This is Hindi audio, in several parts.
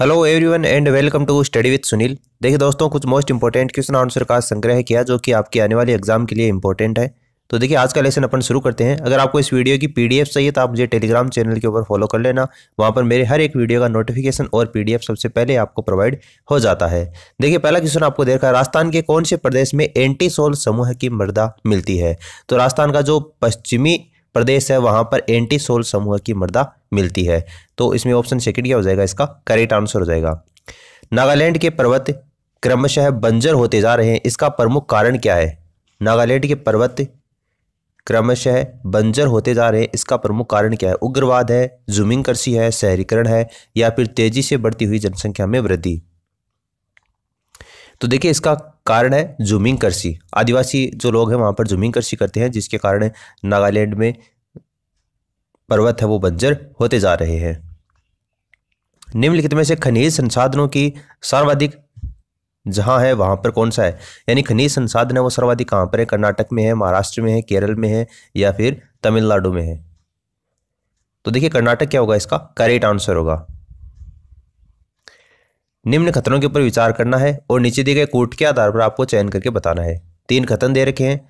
hello everyone and welcome to study with Sunil देखिए दोस्तों कुछ मोस्ट इंपॉर्टेंट क्वेश्चन आंसर का संग्रह किया जो कि आपके आने वाले एग्जाम के लिए इंपॉर्टेंट है तो देखिए आज का लेसन अपन शुरू करते हैं अगर आपको इस वीडियो की पीडीएफ चाहिए तो आप मुझे टेलीग्राम चैनल के ऊपर फॉलो कर लेना वहाँ पर मेरे हर एक वीडियो का नोटिफिकेशन और पी सबसे पहले आपको प्रोवाइड हो जाता है देखिए पहला क्वेश्चन आपको देखा राजस्थान के कौन से प्रदेश में एंटी सोल समूह की मृदा मिलती है तो राजस्थान का जो पश्चिमी प्रदेश है वहां पर एंटी सोल समूह की मृदा मिलती है तो इसमें ऑप्शन सेकेंड क्या हो जाएगा इसका करेक्ट आंसर हो जाएगा नागालैंड के पर्वत क्रमशः बंजर होते जा रहे हैं इसका प्रमुख कारण क्या है नागालैंड के पर्वत क्रमशः बंजर होते जा रहे हैं इसका प्रमुख कारण क्या है उग्रवाद है जूमिंग कृषि है शहरीकरण है या फिर तेजी से बढ़ती हुई जनसंख्या में वृद्धि तो देखिए इसका कारण है जूमिंग कृषि आदिवासी जो लोग हैं वहाँ पर जूमिंग कृषि करते हैं जिसके कारण नागालैंड में पर्वत है वो बंजर होते जा रहे हैं निम्नलिखित में से खनिज संसाधनों की सर्वाधिक जहाँ है वहाँ पर कौन सा है यानी खनिज संसाधन है वो सर्वाधिक कहाँ पर है कर्नाटक में है महाराष्ट्र में है केरल में है या फिर तमिलनाडु में है तो देखिए कर्नाटक क्या होगा इसका करेक्ट आंसर होगा निम्न खतरों के ऊपर विचार करना है और नीचे दिए गए कोट के आधार पर आपको चयन करके बताना है तीन खतन दे रखे हैं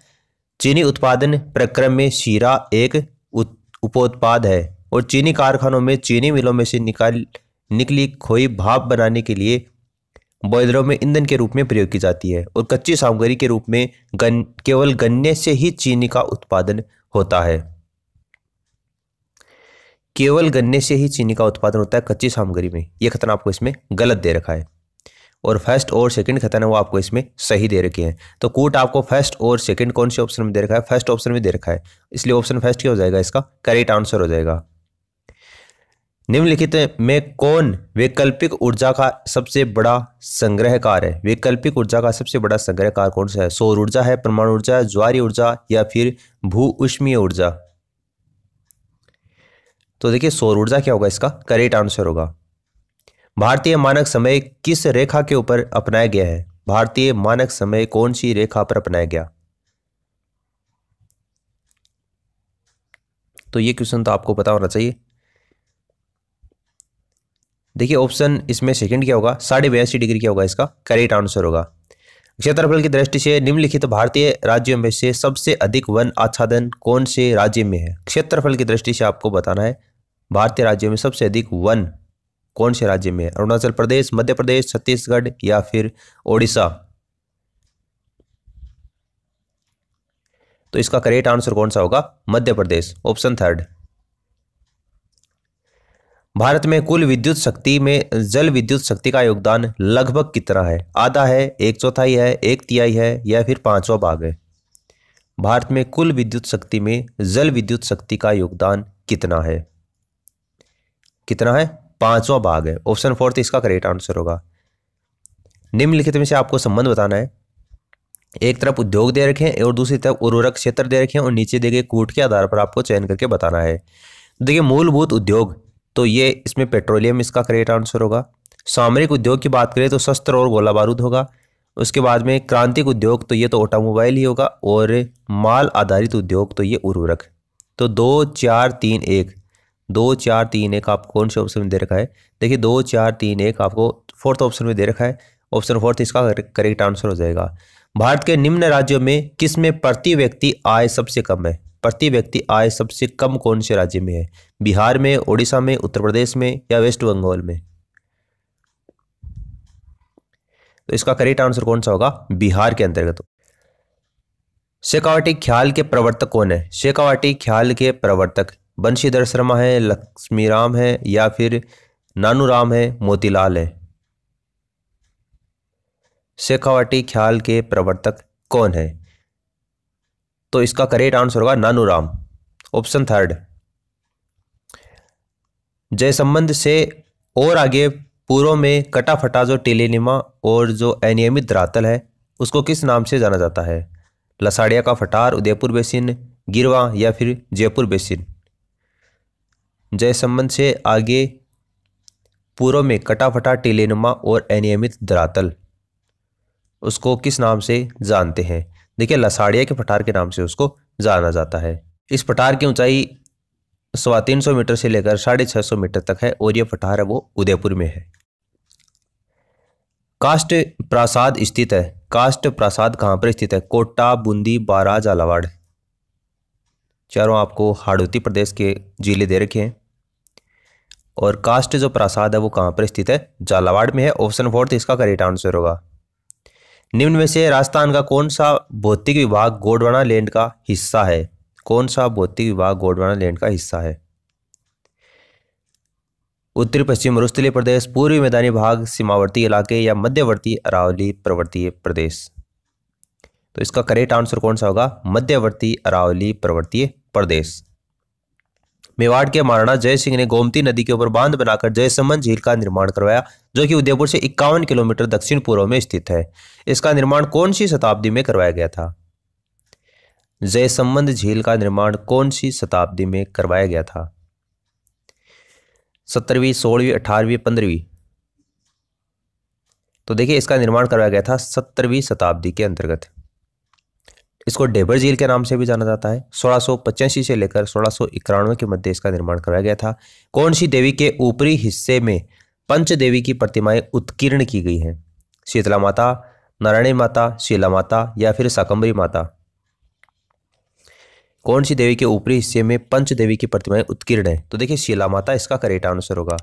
चीनी उत्पादन प्रक्रम में शीरा एक उपोत्पाद है और चीनी कारखानों में चीनी मिलों में से निकाल निकली खोई भाप बनाने के लिए बॉयलरों में ईंधन के रूप में प्रयोग की जाती है और कच्ची सामग्री के रूप में गन केवल गन्ने से ही चीनी का उत्पादन होता है केवल गन्ने से ही चीनी का उत्पादन होता है कच्ची सामग्री में ये खतरा आपको इसमें गलत दे रखा है और फर्स्ट और सेकंड खतन है वो आपको इसमें सही दे रखे हैं तो कूट आपको फर्स्ट और सेकंड कौन से ऑप्शन में दे रखा है फर्स्ट ऑप्शन में दे रखा है इसलिए ऑप्शन फर्स्ट क्या हो जाएगा इसका करेक्ट आंसर हो जाएगा निम्नलिखित में कौन वैकल्पिक ऊर्जा का सबसे बड़ा संग्रहकार है वैकल्पिक ऊर्जा का सबसे बड़ा संग्रहकार कौन सा है सौर ऊर्जा है परमाणु ऊर्जा है ज्वारी ऊर्जा या फिर भू ऊष्मीय ऊर्जा तो देखिए सौर ऊर्जा क्या होगा इसका करेक्ट आंसर होगा भारतीय मानक समय किस रेखा के ऊपर अपनाया गया है भारतीय मानक समय कौन सी रेखा पर अपनाया गया तो ये क्वेश्चन तो आपको पता होना चाहिए देखिए ऑप्शन इसमें सेकंड क्या होगा साढ़े बयासी डिग्री क्या होगा इसका करेक्ट आंसर होगा क्षेत्रफल की दृष्टि से निम्नलिखित तो भारतीय राज्यों में से सबसे अधिक वन आच्छादन कौन से राज्य में है क्षेत्रफल की दृष्टि से आपको बताना है भारतीय राज्यों में सबसे अधिक वन कौन से राज्य में अरुणाचल प्रदेश मध्य प्रदेश छत्तीसगढ़ या फिर ओडिशा तो इसका करेक्ट आंसर कौन सा होगा मध्य प्रदेश ऑप्शन थर्ड भारत में कुल विद्युत शक्ति में जल विद्युत शक्ति का योगदान लगभग कितना है आधा है एक चौथाई है एक तिहाई है या फिर पांचवा भाग है भारत में कुल विद्युत शक्ति में जल विद्युत शक्ति का योगदान कितना है कितना है पांचवा भाग है ऑप्शन फोर्थ तो इसका करेक्ट आंसर होगा निम्नलिखित में से आपको संबंध बताना है एक तरफ उद्योग दे रखे हैं और दूसरी तरफ उर्वरक क्षेत्र दे रखे हैं और नीचे दे गए कूट के आधार पर आपको चयन करके बताना है तो देखिए मूलभूत उद्योग तो ये इसमें पेट्रोलियम इसका करेक्ट आंसर होगा सामरिक उद्योग की बात करें तो शस्त्र और गोला बारूद होगा उसके बाद में क्रांतिक उद्योग तो ये तो ऑटोमोबाइल ही होगा और माल आधारित उद्योग तो ये उर्वरक तो दो चार तीन एक दो चार तीन एक आपको कौन से ऑप्शन में दे रखा है देखिए दो चार तीन एक आपको फोर्थ ऑप्शन में दे रखा है ऑप्शन फोर्थ इसका करेक्ट आंसर हो जाएगा भारत के निम्न राज्यों में किस में प्रति व्यक्ति आय सबसे कम है प्रति व्यक्ति आय सबसे कम कौन से राज्य में है बिहार में ओडिशा में उत्तर प्रदेश में या वेस्ट बंगाल में तो इसका करेक्ट आंसर कौन सा होगा बिहार के अंतर्गत शेखावाटी ख्याल के प्रवर्तक कौन है शेखावाटी ख्याल के प्रवर्तक बंशीधर शर्मा है लक्ष्मी राम है या फिर नानू राम है मोतीलाल है शेखावटी ख्याल के प्रवर्तक कौन है तो इसका करेक्ट आंसर होगा नानू राम ऑप्शन थर्ड जय संबंध से और आगे पूर्व में कटाफटा जो टेलीनिमा और जो अनियमित धरातल है उसको किस नाम से जाना जाता है लसाड़िया का फटार उदयपुर बेसिन गिरवा या फिर जयपुर बेसिन जय संबंध से आगे पूर्व में कटाफटा टीलेनुमा और अनियमित धरातल उसको किस नाम से जानते हैं देखिए लसाड़िया के पठार के नाम से उसको जाना जाता है इस पठार की ऊंचाई सवा तीन सौ मीटर से लेकर साढ़े छः सौ मीटर तक है और यह पठार है वो उदयपुर में है काष्ट प्रासाद स्थित है काष्ट प्रासाद कहाँ पर स्थित है कोटा बूंदी बारा झालावाड़ चारों आपको हाड़ौती प्रदेश के ज़िले दे रखे हैं और कास्ट जो प्रासाद है वो कहाँ पर स्थित है झालावाड़ में है ऑप्शन फोर्थ तो इसका करेक्ट आंसर होगा निम्न में से राजस्थान का कौन सा भौतिक विभाग गोडवाना लैंड का हिस्सा है कौन सा भौतिक विभाग गोडवाना लैंड का हिस्सा है उत्तरी पश्चिम रुस्तली प्रदेश पूर्वी मैदानी भाग सीमावर्ती इलाके या मध्यवर्ती अरावली पर्वतीय प्रदेश तो इसका करेक्ट आंसर कौन सा होगा मध्यवर्ती अरावली पर्वतीय प्रदेश मेवाड़ के महाराणा जय सिंह ने गोमती नदी के ऊपर बांध बनाकर जयसमन झील का निर्माण करवाया जो कि उदयपुर से इक्यावन किलोमीटर दक्षिण पूर्व में स्थित है इसका निर्माण कौन सी शताब्दी में करवाया गया था जयसंबंध झील का निर्माण कौन सी शताब्दी में करवाया गया था सत्रहवीं सोलहवीं अठारहवीं पंद्रहवीं तो देखिए इसका निर्माण करवाया गया था सत्रहवीं शताब्दी के अंतर्गत इसको डेबर झील के नाम से भी जाना जाता है सोलह से लेकर सोलह के मध्य इसका निर्माण कराया गया था कौन सी देवी के ऊपरी हिस्से में पंच देवी की प्रतिमाएं उत्कीर्ण की गई हैं शीतला माता नारायणी माता शीला माता या फिर साकंबरी माता कौन सी देवी के ऊपरी हिस्से में पंच देवी की प्रतिमाएं उत्कीर्ण है तो देखिए शीला माता इसका करेक्ट आंसर होगा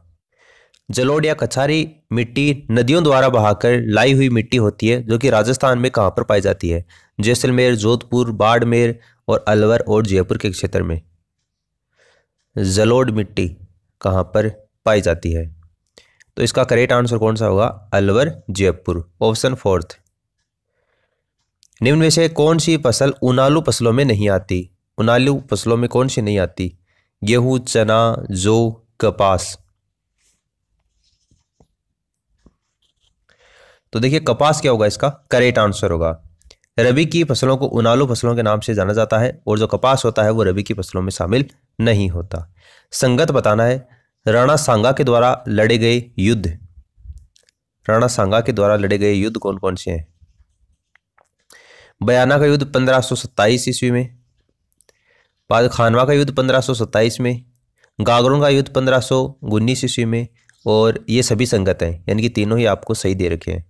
जलोड़ या कछारी मिट्टी नदियों द्वारा बहाकर लाई हुई मिट्टी होती है जो कि राजस्थान में कहाँ पर पाई जाती है जैसलमेर जोधपुर बाड़मेर और अलवर और जयपुर के क्षेत्र में जलोड मिट्टी कहाँ पर पाई जाती है तो इसका करेक्ट आंसर कौन सा होगा अलवर जयपुर ऑप्शन फोर्थ निम्न में से कौन सी फसल उनालू फसलों में नहीं आती उनालू फसलों में कौन सी नहीं आती गेहूं चना जो कपास तो देखिए कपास क्या होगा इसका करेक्ट आंसर होगा रबी की फसलों को उनालू फसलों के नाम से जाना जाता है और जो कपास होता है वो रबी की फसलों में शामिल नहीं होता संगत बताना है राणा सांगा के द्वारा लड़े गए युद्ध राणा सांगा के द्वारा लड़े गए युद्ध कौन कौन से हैं बयाना का युद्ध पंद्रह ईस्वी में बाद खानवा का युद्ध पंद्रह में गागरों का युद्ध पंद्रह सौ ईस्वी में और ये सभी संगत हैं यानी कि तीनों ही आपको सही दे रखे हैं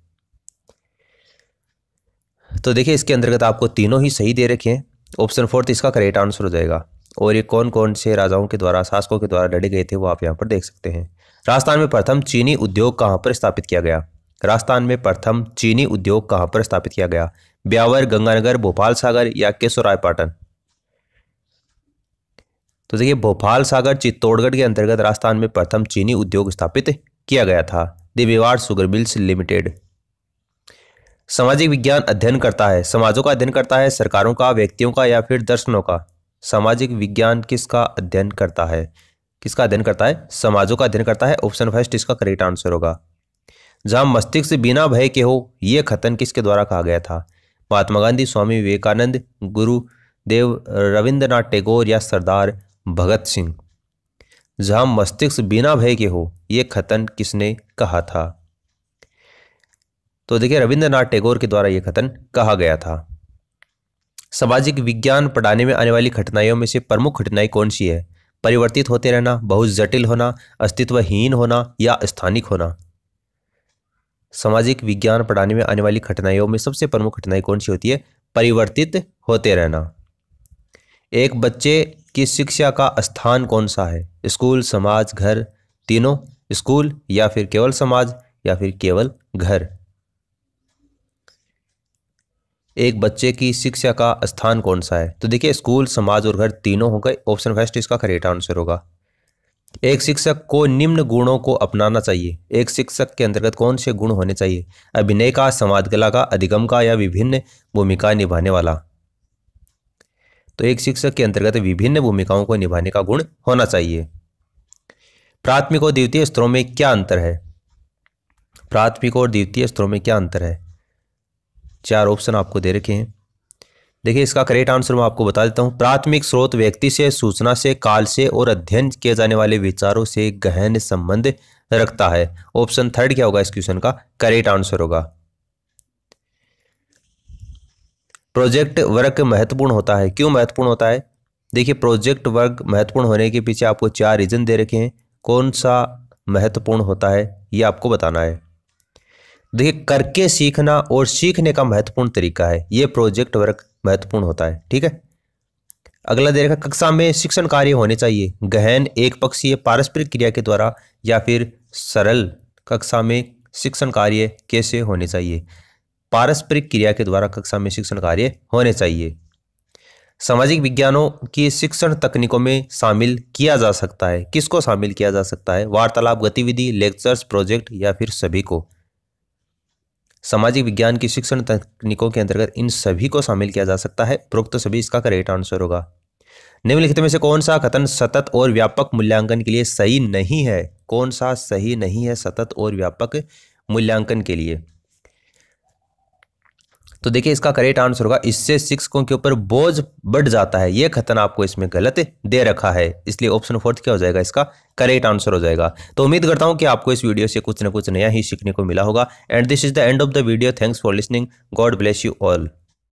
तो देखिए इसके अंतर्गत आपको तीनों ही सही दे रखे हैं ऑप्शन फोर्थ इसका करेक्ट आंसर हो जाएगा और ये कौन कौन से राजाओं के द्वारा शासकों के द्वारा लड़े गए थे वो आप यहाँ पर देख सकते हैं राजस्थान में प्रथम चीनी उद्योग कहाँ पर स्थापित किया गया राजस्थान में प्रथम चीनी उद्योग कहाँ पर स्थापित किया गया ब्यावर गंगानगर भोपाल सागर या केशोरायपाटन तो देखिए भोपाल सागर चित्तौड़गढ़ के अंतर्गत राजस्थान में प्रथम चीनी उद्योग स्थापित किया गया था दिवेवाड़ सुगर मिल्स लिमिटेड सामाजिक विज्ञान अध्ययन करता है समाजों का अध्ययन करता है सरकारों का व्यक्तियों का या फिर दर्शनों का सामाजिक विज्ञान किसका अध्ययन करता है किसका अध्ययन करता है समाजों का अध्ययन करता है ऑप्शन फर्स्ट इसका करेक्ट आंसर होगा जहां मस्तिष्क बिना भय के हो यह खतन किसके द्वारा कहा गया था महात्मा गांधी स्वामी विवेकानंद गुरु देव रविंद्रनाथ टैगोर या सरदार भगत सिंह जहां मस्तिष्क बिना भय के हो यह खतन किसने कहा था तो देखिए रविंद्रनाथ टैगोर के द्वारा यह कथन कहा गया था सामाजिक विज्ञान पढ़ाने में आने वाली घटनाइयों में से प्रमुख घटनाई कौन सी है परिवर्तित होते रहना बहुत जटिल होना अस्तित्वहीन होना या स्थानिक होना सामाजिक विज्ञान पढ़ाने में आने वाली घटनाइयों में सबसे प्रमुख घटनाई कौन सी होती है परिवर्तित होते रहना एक बच्चे की शिक्षा का स्थान कौन सा है स्कूल समाज घर तीनों स्कूल या फिर केवल समाज या फिर केवल घर एक बच्चे की शिक्षा का स्थान कौन सा है तो देखिए स्कूल समाज और घर तीनों हो गए ऑप्शन फर्स्ट इसका करेक्ट आंसर होगा एक शिक्षक को निम्न गुणों को अपनाना चाहिए एक शिक्षक के अंतर्गत कौन से गुण होने चाहिए अभिनय का समाज कला का अधिगम का या विभिन्न भूमिका निभाने वाला तो एक शिक्षक के अंतर्गत विभिन्न भूमिकाओं को निभाने का गुण होना चाहिए प्राथमिक और द्वितीय स्तरों में क्या अंतर है प्राथमिक और द्वितीय स्तरों में क्या अंतर है चार ऑप्शन आपको दे रखे हैं देखिए इसका करेक्ट आंसर मैं आपको बता देता हूँ प्राथमिक स्रोत व्यक्ति से सूचना से काल से और अध्ययन किए जाने वाले विचारों से गहन संबंध रखता है ऑप्शन थर्ड क्या होगा इस क्वेश्चन का करेक्ट आंसर होगा प्रोजेक्ट वर्क महत्वपूर्ण होता है क्यों महत्वपूर्ण होता है देखिए प्रोजेक्ट वर्क महत्वपूर्ण होने के पीछे आपको चार रीजन दे रखे हैं कौन सा महत्वपूर्ण होता है ये आपको बताना है देखिए करके सीखना और सीखने का महत्वपूर्ण तरीका है ये प्रोजेक्ट वर्क महत्वपूर्ण होता है ठीक है अगला देखा कक्षा में शिक्षण कार्य होने चाहिए गहन एक पक्षीय पारस्परिक क्रिया के द्वारा या फिर सरल कक्षा में शिक्षण कार्य कैसे होने चाहिए पारस्परिक क्रिया के द्वारा कक्षा में शिक्षण कार्य होने चाहिए सामाजिक विज्ञानों की शिक्षण तकनीकों में शामिल किया जा सकता है किसको शामिल किया जा सकता है वार्तालाप गतिविधि लेक्चर्स प्रोजेक्ट या फिर सभी को सामाजिक विज्ञान की शिक्षण तकनीकों के अंतर्गत इन सभी को शामिल किया जा सकता है तो सभी इसका करेक्ट आंसर होगा निम्नलिखित में से कौन सा कथन सतत और व्यापक मूल्यांकन के लिए सही नहीं है कौन सा सही नहीं है सतत और व्यापक मूल्यांकन के लिए तो देखिए इसका करेक्ट आंसर होगा इससे शिक्षकों के ऊपर बोझ बढ़ जाता है यह खतन आपको इसमें गलत दे रखा है इसलिए ऑप्शन फोर्थ क्या हो जाएगा इसका करेक्ट आंसर हो जाएगा तो उम्मीद करता हूं कि आपको इस वीडियो से कुछ ना कुछ नया ही सीखने को मिला होगा and this is the end of the video thanks for listening God bless you all